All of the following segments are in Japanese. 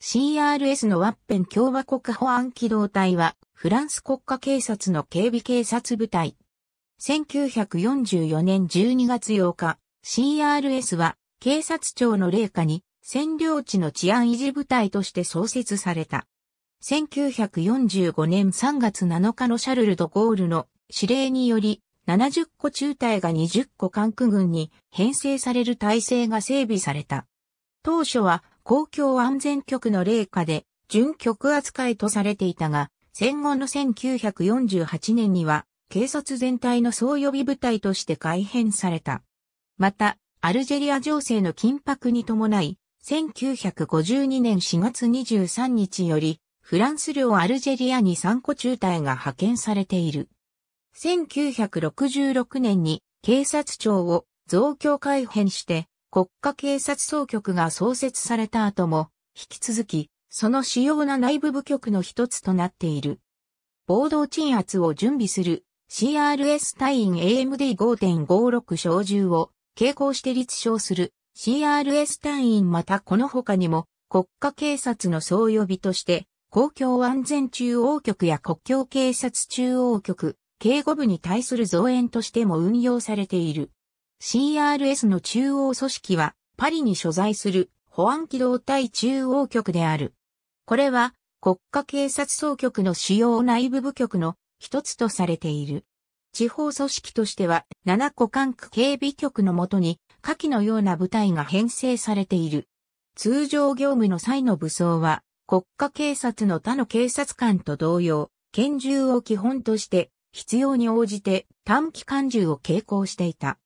CRS のワッペン共和国保安機動隊は、フランス国家警察の警備警察部隊。1944年12月8日、CRS は、警察庁の霊下に、占領地の治安維持部隊として創設された。1945年3月7日のシャルル・ド・ゴールの指令により、70個中隊が20個管区軍に編成される体制が整備された。当初は公共安全局の霊下で、準局扱いとされていたが、戦後の1948年には、警察全体の総予備部隊として改編された。また、アルジェリア情勢の緊迫に伴い、1952年4月23日より、フランス領アルジェリアに3個中隊が派遣されている。1966年に警察庁を増強改編して、国家警察総局が創設された後も、引き続き、その主要な内部部局の一つとなっている。暴動鎮圧を準備する CRS 隊員 AMD5.56 小銃を携行して立証する CRS 隊員またこの他にも国家警察の総予備として公共安全中央局や国境警察中央局、警護部に対する増援としても運用されている。CRS の中央組織はパリに所在する保安機動隊中央局である。これは国家警察総局の主要内部部局の一つとされている。地方組織としては7個管区警備局のもとに下記のような部隊が編成されている。通常業務の際の武装は国家警察の他の警察官と同様、拳銃を基本として必要に応じて短期間銃を携行していた。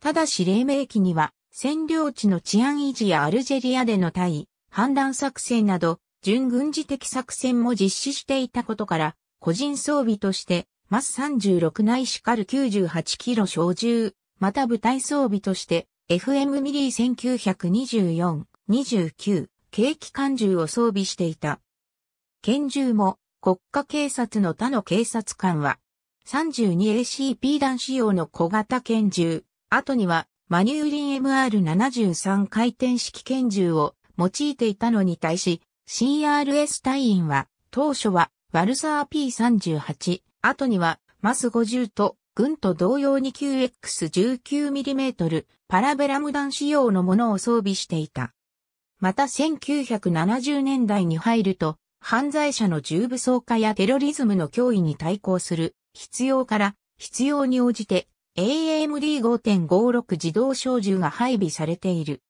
ただし黎明期には、占領地の治安維持やアルジェリアでの対、反乱作戦など、準軍事的作戦も実施していたことから、個人装備として、マス36内シカル98キロ小銃、また部隊装備として、FM ミリー1924-29、軽機関銃を装備していた。拳銃も国家警察の他の警察官は 32ACP 弾仕様の小型拳銃後にはマニューリン MR73 回転式拳銃を用いていたのに対し、CRS 隊員は当初はワルサー P38、後にはマス50と軍と同様に QX19mm パラベラム弾仕様のものを装備していた。また1970年代に入ると、犯罪者の重武装化やテロリズムの脅威に対抗する必要から必要に応じて AMD5.56 自動小銃が配備されている。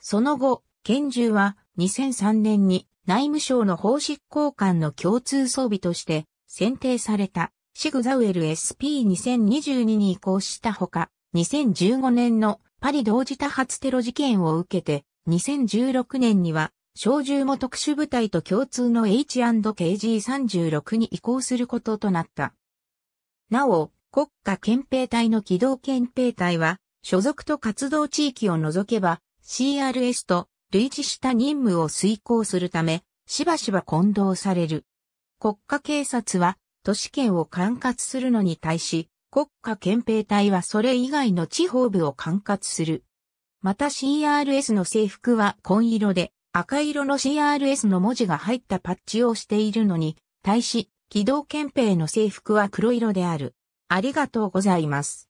その後、拳銃は2003年に内務省の法執行官の共通装備として選定されたシグザウエル SP2022 に移行したほか、2015年のパリ同時多発テロ事件を受けて、2016年には小銃も特殊部隊と共通の H&KG36 に移行することとなった。なお、国家憲兵隊の機動憲兵隊は、所属と活動地域を除けば、CRS と類似した任務を遂行するため、しばしば混同される。国家警察は、都市圏を管轄するのに対し、国家憲兵隊はそれ以外の地方部を管轄する。また CRS の制服は紺色で、赤色の CRS の文字が入ったパッチをしているのに、対し、機動憲兵の制服は黒色である。ありがとうございます。